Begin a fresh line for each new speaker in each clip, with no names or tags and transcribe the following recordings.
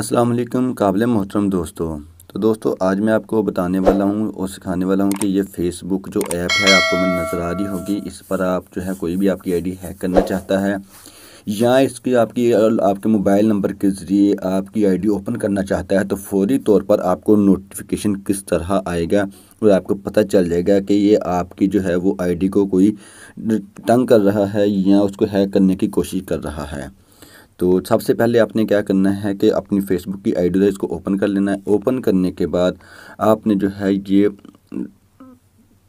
अस्सलाम वालेकुम काबिल मोहतरम दोस्तों तो दोस्तों आज मैं आपको बताने वाला हूँ और सिखाने वाला हूँ कि ये फेसबुक जो ऐप है आपको मैं नज़र आ रही होगी इस पर आप जो है कोई भी आपकी आईडी हैक करना चाहता है या इसकी आपकी आपके मोबाइल नंबर के ज़रिए आपकी आईडी ओपन करना चाहता है तो फौरी तौर पर आपको नोटिफिकेशन किस तरह आएगा और आपको पता चल जाएगा कि ये आपकी जो है वो आईडी को कोई तंग कर रहा है या उसको हैक करने की कोशिश कर रहा है तो सबसे पहले आपने क्या करना है कि अपनी फेसबुक की आई डी इसको ओपन कर लेना है ओपन करने के बाद आपने जो है ये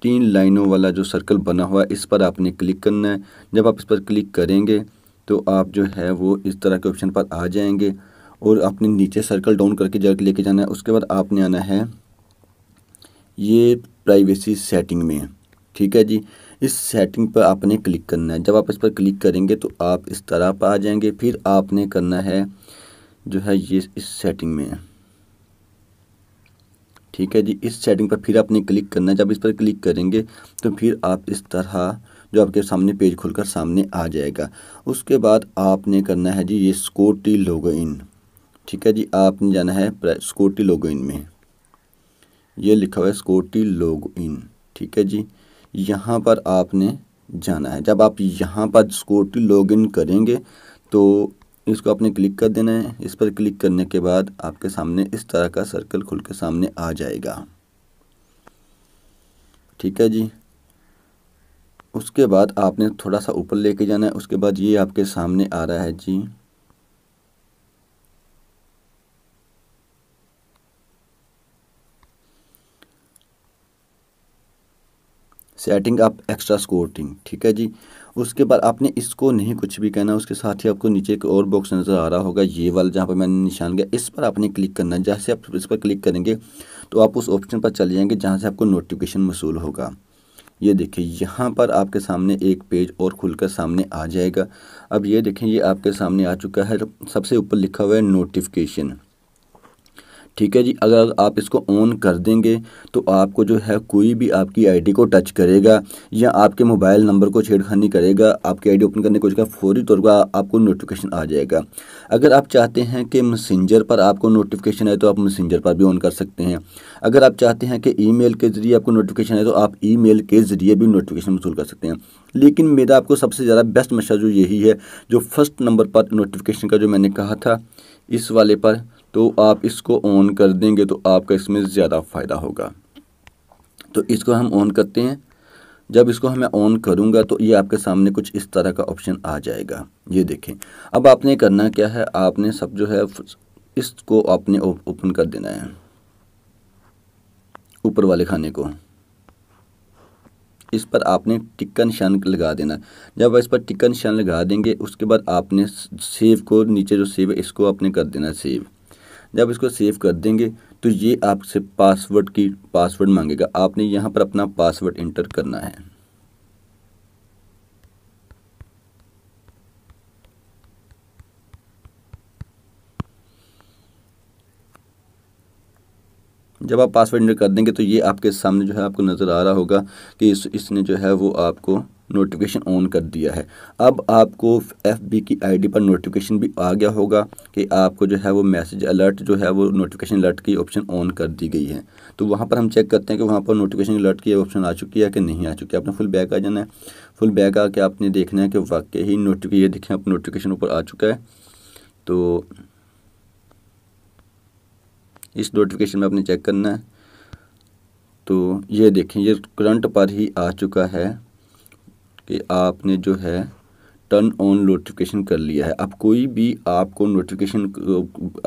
तीन लाइनों वाला जो सर्कल बना हुआ है इस पर आपने क्लिक करना है जब आप इस पर क्लिक करेंगे तो आप जो है वो इस तरह के ऑप्शन पर आ जाएंगे और आपने नीचे सर्कल डाउन करके जगह लेके जाना है उसके बाद आपने आना है ये प्राइवेसी सेटिंग में ठीक है जी इस सेटिंग पर आपने क्लिक करना है जब आप इस पर क्लिक करेंगे तो आप इस तरह पर आ जाएंगे फिर आपने करना है जो है ये इस सेटिंग में ठीक है जी इस सेटिंग पर फिर आपने क्लिक करना है जब इस पर क्लिक करेंगे तो फिर आप इस तरह जो आपके सामने पेज खुलकर सामने आ जाएगा उसके बाद आपने करना है जी ये स्कोटी लोगो इन ठीक है जी आपने जाना है स्कोटी लोगो इन में ये लिखा हुआ है स्कोटी लोगो इन ठीक है जी यहाँ पर आपने जाना है जब आप यहाँ पर लॉग इन करेंगे तो इसको आपने क्लिक कर देना है इस पर क्लिक करने के बाद आपके सामने इस तरह का सर्कल खुल के सामने आ जाएगा ठीक है जी उसके बाद आपने थोड़ा सा ऊपर लेके जाना है उसके बाद ये आपके सामने आ रहा है जी सेटिंग अप एक्स्ट्रा स्कोटिंग ठीक है जी उसके बाद आपने इसको नहीं कुछ भी कहना उसके साथ ही आपको नीचे एक और बॉक्स नज़र आ रहा होगा ये वाला जहाँ पर मैंने निशान गया इस पर आपने क्लिक करना है जैसे आप इस पर क्लिक करेंगे तो आप उस ऑप्शन पर चले जाएंगे जहाँ से आपको नोटिफिकेशन मसूल होगा ये देखिए यहाँ पर आपके सामने एक पेज और खुलकर सामने आ जाएगा अब ये देखें ये आपके सामने आ चुका है सबसे ऊपर लिखा हुआ है नोटिफिकेशन ठीक है जी अगर आप इसको ऑन कर देंगे तो आपको जो है कोई भी आपकी आईडी को टच करेगा या आपके मोबाइल नंबर को छेड़खानी करेगा आपकी आईडी ओपन करने की कोशिश फौरी तौर पर आपको नोटिफिकेशन आ जाएगा अगर आप चाहते हैं कि मैसेंजर पर आपको नोटिफिकेशन आए तो आप मैसेंजर पर भी ऑन कर सकते हैं अगर आप चाहते हैं कि ई के ज़रिए आपको नोटिफिकेशन आए तो आप ई के ज़रिए भी नोटिफिकेशन वसूल कर सकते हैं लेकिन मेरा आपको सबसे ज़्यादा बेस्ट मशा जो यही है जो फर्स्ट नंबर पर नोटिफिकेशन का जो मैंने कहा था इस वाले पर तो आप इसको ऑन कर देंगे तो आपका इसमें ज़्यादा फ़ायदा होगा तो इसको हम ऑन करते हैं जब इसको हमें ऑन करूंगा तो ये आपके सामने कुछ इस तरह का ऑप्शन आ जाएगा ये देखें अब आपने करना क्या है आपने सब जो है इसको आपने ओपन कर देना है ऊपर वाले खाने को इस पर आपने टिक्का निशान लगा देना जब इस पर टिक्का निशान लगा देंगे उसके बाद आपने सेव को नीचे जो सेव है इसको आपने कर देना सेव जब इसको सेव कर देंगे तो ये आपसे पासवर्ड की पासवर्ड मांगेगा आपने यहाँ पर अपना पासवर्ड इंटर करना है जब आप पासवर्ड इंटर कर देंगे तो ये आपके सामने जो है आपको नज़र आ रहा होगा कि इस इसने जो है वो आपको नोटिफिकेशन ऑन कर दिया है अब आपको एफ बी की आईडी पर नोटिफिकेशन भी आ गया होगा कि आपको जो है वो मैसेज अलर्ट जो है वो नोटिफिकेशन अलर्ट की ऑप्शन ऑन कर दी गई है तो वहाँ पर हम चेक करते हैं कि वहाँ पर नोटिफिकेशन अलर्ट की ऑप्शन आ चुकी है कि नहीं आ चुकी है आपने फुल बैक आ जाना है फुल बैक आके आपने देखना है कि वाकई ही नोटिफिकेशन ये देखें आप नोटिफिकेशन ऊपर आ चुका है तो इस नोटिफिकेशन में आपने चेक करना है तो ये देखें ये करंट पर ही आ चुका है कि आपने जो है टर्न ऑन नोटिफिकेशन कर लिया है अब कोई भी आपको नोटिफिकेशन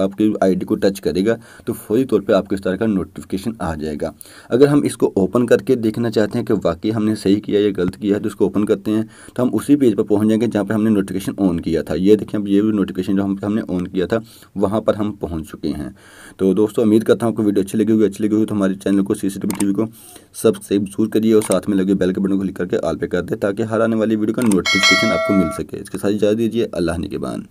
आपकी आईडी को टच करेगा तो फौरी तौर पे आपको इस तरह का नोटिफिकेशन आ जाएगा अगर हम इसको ओपन करके देखना चाहते हैं कि वाकई हमने सही किया या गलत किया है तो इसको ओपन करते हैं तो हम उसी पेज पर पहुँच जाएंगे जहाँ पर हमने नोटिफिकेशन ऑन किया था ये देखें अब ये भी नोटिफिकेशन जो हम हमने ऑन किया था वहाँ पर हम पहुँच चुके हैं तो दोस्तों उम्मीद करता हूँ आपको वीडियो अच्छी लगी हुई अच्छी लगी हुई तो हमारे चैनल को सी सी टी को सब्सक्राइब जरूर करिए और साथ में लगे बेल के बटन को क्लिक करके आल पे कर दे ताकि हर आने वाली वीडियो का नोटिफिकेशन आपको मिले मिल सके इसके साथ इजाज़त दीजिए अल्लाह ने के बान